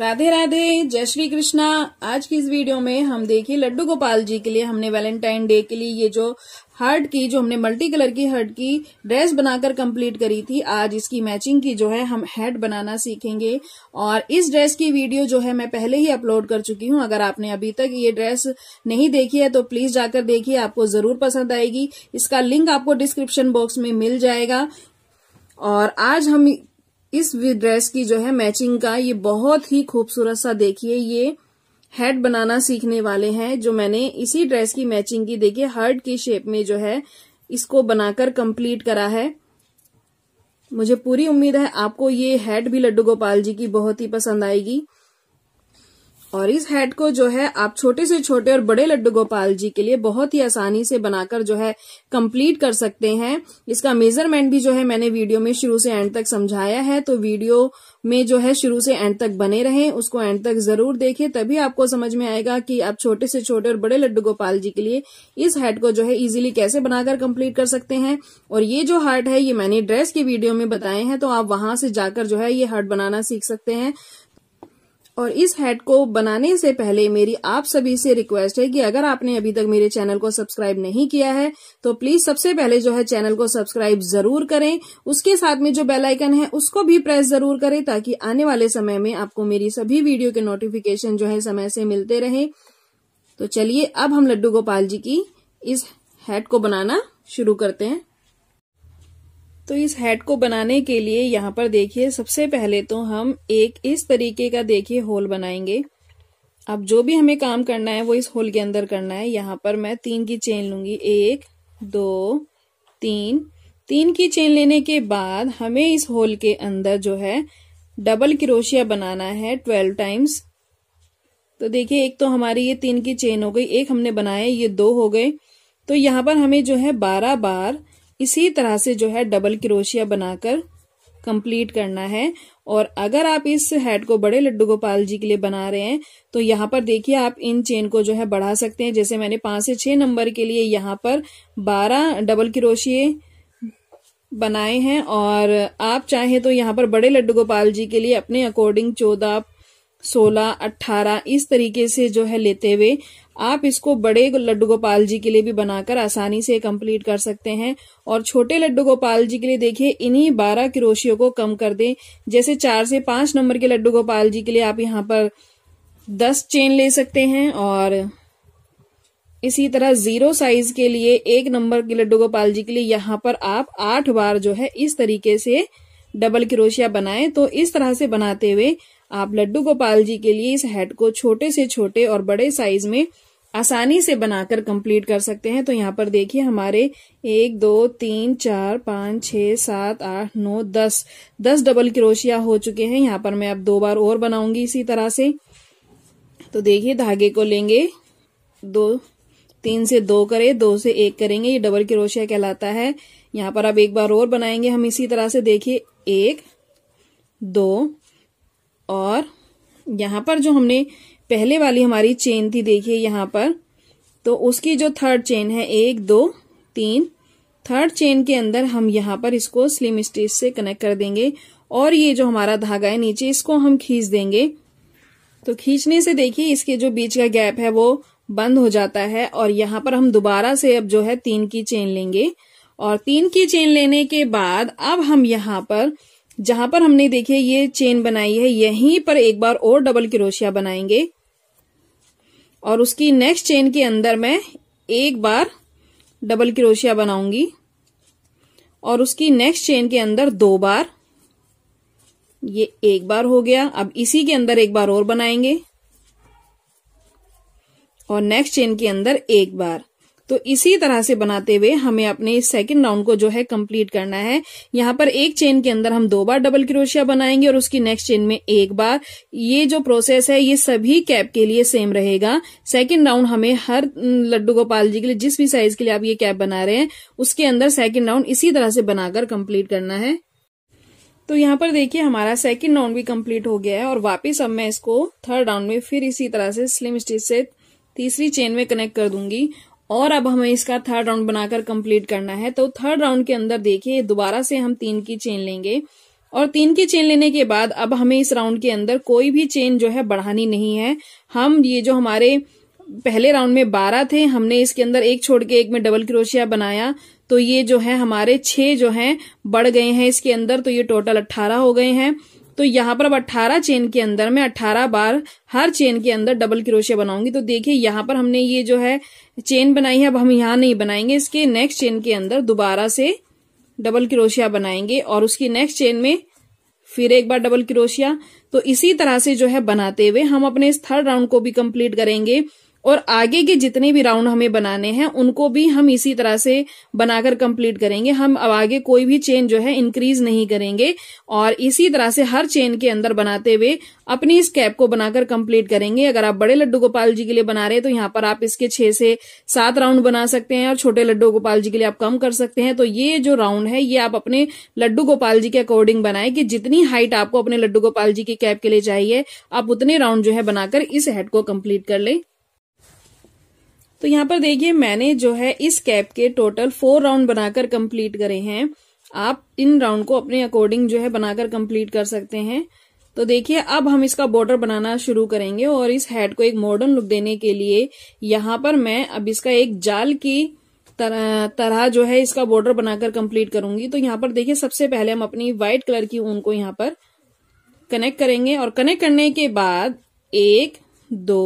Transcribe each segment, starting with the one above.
राधे राधे जय श्री कृष्णा आज की इस वीडियो में हम देखिए लड्डू गोपाल जी के लिए हमने वैलेंटाइन डे के लिए ये जो हर्ट की जो हमने मल्टी कलर की हर्ट की ड्रेस बनाकर कंप्लीट करी थी आज इसकी मैचिंग की जो है हम हेड बनाना सीखेंगे और इस ड्रेस की वीडियो जो है मैं पहले ही अपलोड कर चुकी हूं अगर आपने अभी तक ये ड्रेस नहीं देखी है तो प्लीज जाकर देखिए आपको जरूर पसंद आएगी इसका लिंक आपको डिस्क्रिप्शन बॉक्स में मिल जाएगा और आज हम इस ड्रेस की जो है मैचिंग का ये बहुत ही खूबसूरत सा देखिए ये हेड बनाना सीखने वाले हैं जो मैंने इसी ड्रेस की मैचिंग की देखिए हर्ट की शेप में जो है इसको बनाकर कंप्लीट करा है मुझे पूरी उम्मीद है आपको ये हेड भी लड्डू गोपाल जी की बहुत ही पसंद आएगी और इस हेड को जो है आप छोटे से छोटे और बड़े लड्डू गोपाल जी के लिए बहुत ही आसानी से बनाकर जो है कंप्लीट कर सकते हैं इसका मेजरमेंट भी जो है मैंने वीडियो में शुरू से एंड तक समझाया है तो वीडियो में जो है शुरू से एंड तक बने रहें उसको एंड तक जरूर देखें तभी आपको समझ में आएगा कि आप छोटे से छोटे और बड़े लड्डू गोपाल जी के लिए इस हेड को जो है इजिली कैसे बनाकर कम्प्लीट कर सकते हैं और ये जो हार्ट है ये मैंने ड्रेस के वीडियो में बताए हैं तो आप वहां से जाकर जो है ये हार्ट बनाना सीख सकते हैं और इस हेड को बनाने से पहले मेरी आप सभी से रिक्वेस्ट है कि अगर आपने अभी तक मेरे चैनल को सब्सक्राइब नहीं किया है तो प्लीज सबसे पहले जो है चैनल को सब्सक्राइब जरूर करें उसके साथ में जो बेल आइकन है उसको भी प्रेस जरूर करें ताकि आने वाले समय में आपको मेरी सभी वीडियो के नोटिफिकेशन जो है समय से मिलते रहे तो चलिए अब हम लड्डू गोपाल जी की इस हेड को बनाना शुरू करते हैं तो इस हेड को बनाने के लिए यहाँ पर देखिए सबसे पहले तो हम एक इस तरीके का देखिए होल बनाएंगे अब जो भी हमें काम करना है वो इस होल के अंदर करना है यहाँ पर मैं तीन की चेन लूंगी एक दो तीन तीन की चेन लेने के बाद हमें इस होल के अंदर जो है डबल क्रोशिया बनाना है ट्वेल्व टाइम्स तो देखिए एक तो हमारी ये तीन की चेन हो गई एक हमने बनाया ये दो हो गए तो यहाँ पर हमें जो है बारह बार इसी तरह से जो है डबल क्रोशिया बनाकर कंप्लीट करना है और अगर आप इस हेड को बड़े लड्डू गोपाल जी के लिए बना रहे हैं तो यहाँ पर देखिए आप इन चेन को जो है बढ़ा सकते हैं जैसे मैंने पांच से छह नंबर के लिए यहाँ पर बारह डबल क्रोशिए बनाए हैं और आप चाहे तो यहाँ पर बड़े लड्डू गोपाल जी के लिए अपने अकॉर्डिंग चौदह सोलह अट्ठारह इस तरीके से जो है लेते हुए आप इसको बड़े लड्डू गोपाल जी के लिए भी बनाकर आसानी से कंप्लीट कर सकते हैं और छोटे लड्डू गोपाल जी के लिए देखिए इन्हीं बारह क्रोशियों को कम कर दें जैसे चार से पांच नंबर के लड्डू गोपाल जी के लिए आप यहाँ पर दस चेन ले सकते हैं और इसी तरह जीरो साइज के लिए एक नंबर के लड्डू गोपाल जी के लिए यहाँ पर आप आठ बार जो है इस तरीके से डबल क्रोशिया बनाए तो इस तरह से बनाते हुए आप लड्डू गोपाल जी के लिए इस हेड को छोटे से छोटे और बड़े साइज में आसानी से बनाकर कंप्लीट कर सकते हैं तो यहाँ पर देखिए हमारे एक दो तीन चार पाँच छ सात आठ नौ दस दस डबल क्रोशिया हो चुके हैं यहाँ पर मैं अब दो बार और बनाऊंगी इसी तरह से तो देखिए धागे को लेंगे दो तीन से दो करें दो से एक करेंगे ये डबल क्रोशिया कहलाता है यहाँ पर अब एक बार और बनाएंगे हम इसी तरह से देखिए एक दो और यहाँ पर जो हमने पहले वाली हमारी चेन थी देखिए यहाँ पर तो उसकी जो थर्ड चेन है एक दो तीन थर्ड चेन के अंदर हम यहाँ पर इसको स्लिम स्टिच से कनेक्ट कर देंगे और ये जो हमारा धागा है नीचे इसको हम खींच देंगे तो खींचने से देखिए इसके जो बीच का गैप है वो बंद हो जाता है और यहाँ पर हम दोबारा से अब जो है तीन की चेन लेंगे और तीन की चेन लेने के बाद अब हम यहाँ पर जहां पर हमने देखिए ये चेन बनाई है यहीं पर एक बार और डबल क्रोशिया बनाएंगे और उसकी नेक्स्ट चेन के अंदर मैं एक बार डबल क्रोशिया बनाऊंगी और उसकी नेक्स्ट चेन के अंदर दो बार ये एक बार हो गया अब इसी के अंदर एक बार और बनाएंगे और नेक्स्ट चेन के अंदर एक बार तो इसी तरह से बनाते हुए हमें अपने सेकेंड राउंड को जो है कंप्लीट करना है यहाँ पर एक चेन के अंदर हम दो बार डबल क्रोशिया बनाएंगे और उसकी नेक्स्ट चेन में एक बार ये जो प्रोसेस है ये सभी कैप के लिए सेम रहेगा सेकेंड राउंड हमें हर लड्डू गोपाल जी के लिए जिस भी साइज के लिए आप ये कैप बना रहे हैं उसके अंदर सेकेंड राउंड इसी तरह से बनाकर कम्प्लीट करना है तो यहाँ पर देखिए हमारा सेकेंड राउंड भी कम्प्लीट हो गया है और वापिस अब मैं इसको थर्ड राउंड में फिर इसी तरह से स्लिम स्टिच से तीसरी चेन में कनेक्ट कर दूंगी और अब हमें इसका थर्ड राउंड बनाकर कंप्लीट करना है तो थर्ड राउंड के अंदर देखिए दोबारा से हम तीन की चेन लेंगे और तीन की चेन लेने के बाद अब हमें इस राउंड के अंदर कोई भी चेन जो है बढ़ानी नहीं है हम ये जो हमारे पहले राउंड में बारह थे हमने इसके अंदर एक छोड़ के एक में डबल क्रोशिया बनाया तो ये जो है हमारे छह जो है बढ़ गए हैं इसके अंदर तो ये टोटल अट्ठारह हो गए हैं तो यहाँ पर अब 18 चेन के अंदर मैं 18 बार हर चेन के अंदर डबल क्रोशिया बनाऊंगी तो देखिए यहाँ पर हमने ये जो है चेन बनाई है अब हम यहाँ नहीं बनाएंगे इसके नेक्स्ट चेन के अंदर दोबारा से डबल क्रोशिया बनाएंगे और उसकी नेक्स्ट चेन में फिर एक बार डबल क्रोशिया तो इसी तरह से जो है बनाते हुए हम अपने इस थर्ड राउंड को भी कंप्लीट करेंगे और आगे के जितने भी राउंड हमें बनाने हैं उनको भी हम इसी तरह से बनाकर कंप्लीट करेंगे हम अब आगे कोई भी चेन जो है इंक्रीज नहीं करेंगे और इसी तरह से हर चेन के अंदर बनाते हुए अपनी इस कैप को बनाकर कंप्लीट करेंगे अगर आप बड़े लड्डू गोपाल जी के लिए बना रहे हैं तो यहाँ पर आप इसके छह से सात राउंड बना सकते हैं और छोटे लड्डू गोपाल जी के लिए आप कम कर सकते हैं तो ये जो राउंड है ये आप अपने लड्डू गोपाल जी के अकॉर्डिंग बनाए कि जितनी हाइट आपको अपने लड्डू गोपाल जी की कैप के लिए चाहिए आप उतने राउंड जो है बनाकर इस हेड को कम्प्लीट कर लें तो यहाँ पर देखिए मैंने जो है इस कैप के टोटल फोर राउंड बनाकर कंप्लीट करे हैं आप इन राउंड को अपने अकॉर्डिंग जो है बनाकर कंप्लीट कर सकते हैं तो देखिए अब हम इसका बॉर्डर बनाना शुरू करेंगे और इस हेड को एक मॉडर्न लुक देने के लिए यहाँ पर मैं अब इसका एक जाल की तरह तरह जो है इसका बॉर्डर बनाकर कंप्लीट करूंगी तो यहाँ पर देखिए सबसे पहले हम अपनी व्हाइट कलर की ऊन को यहाँ पर कनेक्ट करेंगे और कनेक्ट करने के बाद एक दो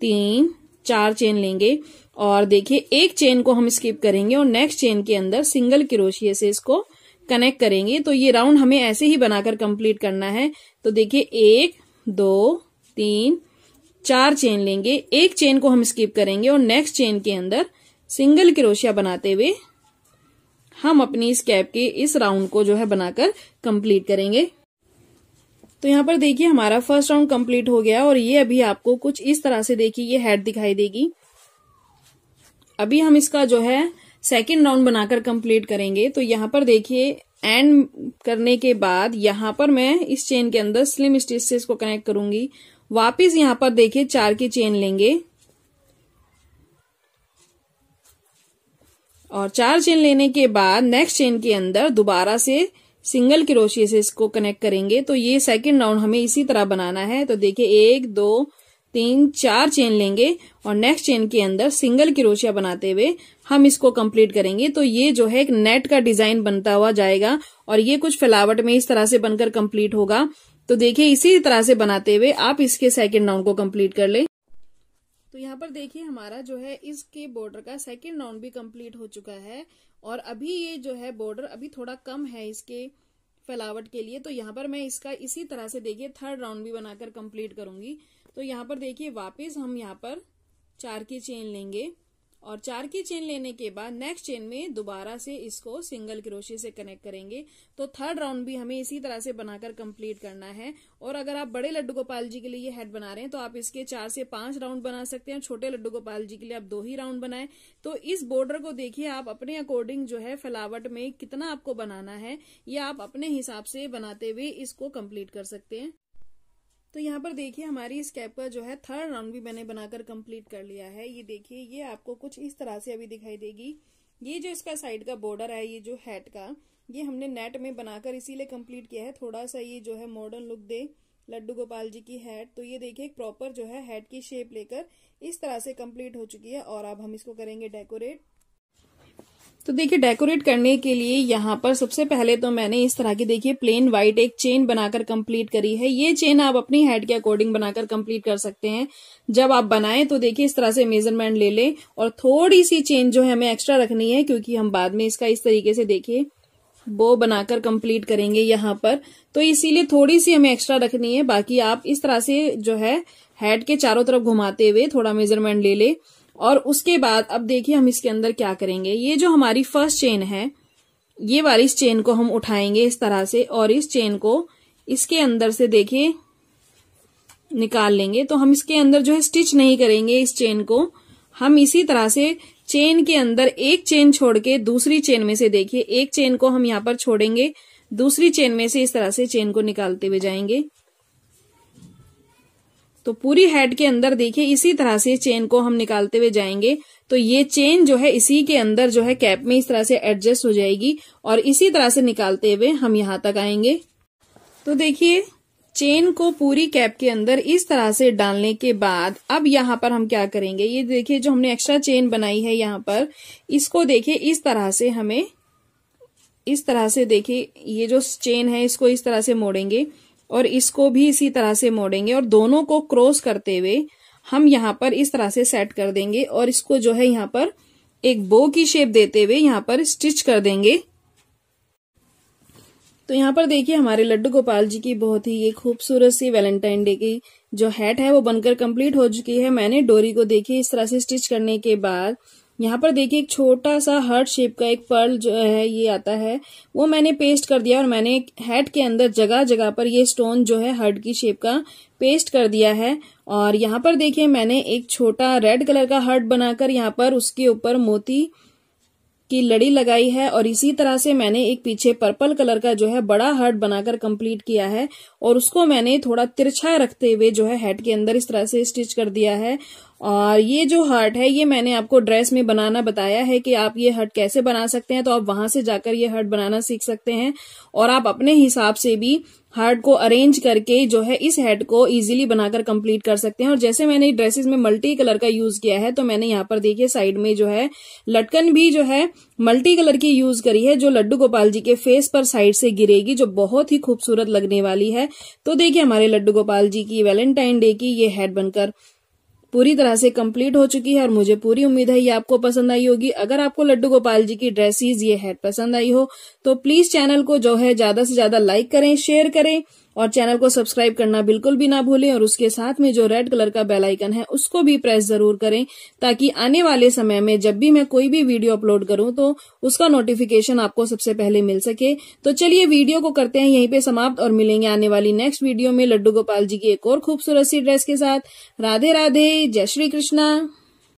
तीन चार चेन लेंगे और देखिए एक चेन को हम स्किप करेंगे और नेक्स्ट चेन के अंदर सिंगल क्रोशिया से इसको कनेक्ट करेंगे तो ये राउंड हमें ऐसे ही बनाकर कंप्लीट करना है तो देखिए एक दो तीन चार चेन लेंगे एक चेन को हम स्किप करेंगे और नेक्स्ट चेन के अंदर सिंगल क्रोशिया बनाते हुए हम अपनी इस कैप के इस राउंड को जो है बनाकर कंप्लीट करेंगे तो यहाँ पर देखिए हमारा फर्स्ट राउंड कंप्लीट हो गया और ये अभी आपको कुछ इस तरह से देखिए ये हेड दिखाई देगी अभी हम इसका जो है सेकेंड राउंड बनाकर कंप्लीट करेंगे तो यहाँ पर देखिए एंड करने के बाद यहाँ पर मैं इस चेन के अंदर स्लिम स्टिच से इसको कनेक्ट करूंगी वापिस यहाँ पर देखिए चार की चेन लेंगे और चार चेन लेने के बाद नेक्स्ट चेन के अंदर दोबारा से सिंगल क्रोशिए से इसको कनेक्ट करेंगे तो ये सेकेंड राउंड हमें इसी तरह बनाना है तो देखिए एक दो तीन चार चेन लेंगे और नेक्स्ट चेन के अंदर सिंगल क्रोशिया बनाते हुए हम इसको कंप्लीट करेंगे तो ये जो है एक नेट का डिजाइन बनता हुआ जाएगा और ये कुछ फैलावट में इस तरह से बनकर कंप्लीट होगा तो देखिए इसी तरह से बनाते हुए आप इसके सेकेंड राउंड को कंप्लीट कर ले तो यहाँ पर देखिए हमारा जो है इसके बॉर्डर का सेकेंड राउंड भी कम्प्लीट हो चुका है और अभी ये जो है बॉर्डर अभी थोड़ा कम है इसके फैलावट के लिए तो यहाँ पर मैं इसका इसी तरह से देखिए थर्ड राउंड भी बनाकर कंप्लीट करूंगी तो यहाँ पर देखिए वापस हम यहाँ पर चार की चेन लेंगे और चार की चेन लेने के बाद नेक्स्ट चेन में दोबारा से इसको सिंगल क्रोशे से कनेक्ट करेंगे तो थर्ड राउंड भी हमें इसी तरह से बनाकर कंप्लीट करना है और अगर आप बड़े लड्डू गोपाल जी के लिए ये हेड बना रहे हैं तो आप इसके चार से पांच राउंड बना सकते हैं छोटे लड्डू गोपाल जी के लिए आप दो ही राउंड बनाए तो इस बॉर्डर को देखिए आप अपने अकॉर्डिंग जो है फैलावट में कितना आपको बनाना है या आप अपने हिसाब से बनाते हुए इसको कम्प्लीट कर सकते हैं तो यहाँ पर देखिए हमारी इस कैप का जो है थर्ड राउंड भी मैंने बनाकर कंप्लीट कर लिया है ये देखिए ये आपको कुछ इस तरह से अभी दिखाई देगी ये जो इसका साइड का बॉर्डर है ये जो हैट का ये हमने नेट में बनाकर इसीलिए कंप्लीट किया है थोड़ा सा ये जो है मॉडर्न लुक दे लड्डू गोपाल जी की हैट तो ये देखिए प्रॉपर जो है हैट की शेप लेकर इस तरह से कंप्लीट हो चुकी है और अब हम इसको करेंगे डेकोरेट तो देखिए डेकोरेट करने के लिए यहाँ पर सबसे पहले तो मैंने इस तरह की देखिए प्लेन व्हाइट एक चेन बनाकर कंप्लीट करी है ये चेन आप अपनी हेड के अकॉर्डिंग बनाकर कंप्लीट कर सकते हैं जब आप बनाएं तो देखिए इस तरह से मेजरमेंट ले लें और थोड़ी सी चेन जो है हमें एक्स्ट्रा रखनी है क्योंकि हम बाद में इसका इस तरीके से देखिए बो बनाकर कंप्लीट करेंगे यहाँ पर तो इसीलिए थोड़ी सी हमें एक्स्ट्रा रखनी है बाकी आप इस तरह से जो है हेड के चारों तरफ घुमाते हुए थोड़ा मेजरमेंट ले ले और उसके बाद अब देखिए हम इसके अंदर क्या करेंगे ये जो हमारी फर्स्ट चेन है ये वाली इस चेन को हम उठाएंगे इस तरह से और इस चेन को इसके अंदर से देखिए निकाल लेंगे तो हम इसके अंदर जो है स्टिच नहीं करेंगे इस चेन को हम इसी तरह से चेन के अंदर एक चेन छोड़ के दूसरी चेन में से देखिए एक चेन को हम यहाँ पर छोड़ेंगे दूसरी चेन में से इस तरह से चेन को निकालते हुए जाएंगे तो पूरी हेड के अंदर देखिए इसी तरह से चेन को हम निकालते हुए जाएंगे तो ये चेन जो है इसी के अंदर जो है कैप में इस तरह से एडजस्ट हो जाएगी और इसी तरह से निकालते हुए हम यहाँ तक आएंगे तो देखिए चेन को पूरी कैप के अंदर इस तरह से डालने के बाद अब यहाँ पर हम क्या करेंगे ये देखिए जो हमने एक्स्ट्रा चेन बनाई है यहाँ पर इसको देखिए इस तरह से हमें इस तरह से देखिए ये जो चेन है इसको इस तरह से मोड़ेंगे और इसको भी इसी तरह से मोड़ेंगे और दोनों को क्रॉस करते हुए हम यहाँ पर इस तरह से सेट कर देंगे और इसको जो है यहाँ पर एक बो की शेप देते हुए यहाँ पर स्टिच कर देंगे तो यहाँ पर देखिए हमारे लड्डू गोपाल जी की बहुत ही ये खूबसूरत सी वैलेंटाइन डे की जो हैट है वो बनकर कंप्लीट हो चुकी है मैंने डोरी को देखी इस तरह से स्टिच करने के बाद यहाँ पर देखिए एक छोटा सा हर्ट शेप का एक पर्ल जो है ये आता है वो मैंने पेस्ट कर दिया और मैंने हेड के अंदर जगह जगह पर ये स्टोन जो है हर्ट की शेप का पेस्ट कर दिया है और यहाँ पर देखिए मैंने एक छोटा रेड कलर का हर्ट बनाकर यहाँ पर उसके ऊपर मोती की लड़ी लगाई है और इसी तरह से मैंने एक पीछे पर्पल कलर का जो है बड़ा हर्ट बनाकर कंप्लीट किया है और उसको मैंने थोड़ा तिरछा रखते हुए जो है हेड के अंदर इस तरह से स्टिच कर दिया है और ये जो हर्ट है ये मैंने आपको ड्रेस में बनाना बताया है कि आप ये हर्ट कैसे बना सकते हैं तो आप वहां से जाकर ये हर्ट बनाना सीख सकते हैं और आप अपने हिसाब से भी हार्ट को अरेंज करके जो है इस हेड को इजीली बनाकर कंप्लीट कर सकते हैं और जैसे मैंने ड्रेसेस में मल्टी कलर का यूज किया है तो मैंने यहाँ पर देखिए साइड में जो है लटकन भी जो है मल्टी कलर की यूज करी है जो लड्डू गोपाल जी के फेस पर साइड से गिरेगी जो बहुत ही खूबसूरत लगने वाली है तो देखिये हमारे लड्डू गोपाल जी की वेलेंटाइन डे की ये हेड बनकर पूरी तरह से कंप्लीट हो चुकी है और मुझे पूरी उम्मीद है ये आपको पसंद आई होगी अगर आपको लड्डू गोपाल जी की ड्रेसेस ये हेड पसंद आई हो तो प्लीज चैनल को जो है ज्यादा से ज्यादा लाइक करें शेयर करें और चैनल को सब्सक्राइब करना बिल्कुल भी ना भूलें और उसके साथ में जो रेड कलर का बेल आइकन है उसको भी प्रेस जरूर करें ताकि आने वाले समय में जब भी मैं कोई भी वीडियो अपलोड करूं तो उसका नोटिफिकेशन आपको सबसे पहले मिल सके तो चलिए वीडियो को करते हैं यहीं पे समाप्त और मिलेंगे आने वाली नेक्स्ट वीडियो में लड्डू गोपाल जी की एक और खूबसूरत सी ड्रेस के साथ राधे राधे जय श्री कृष्णा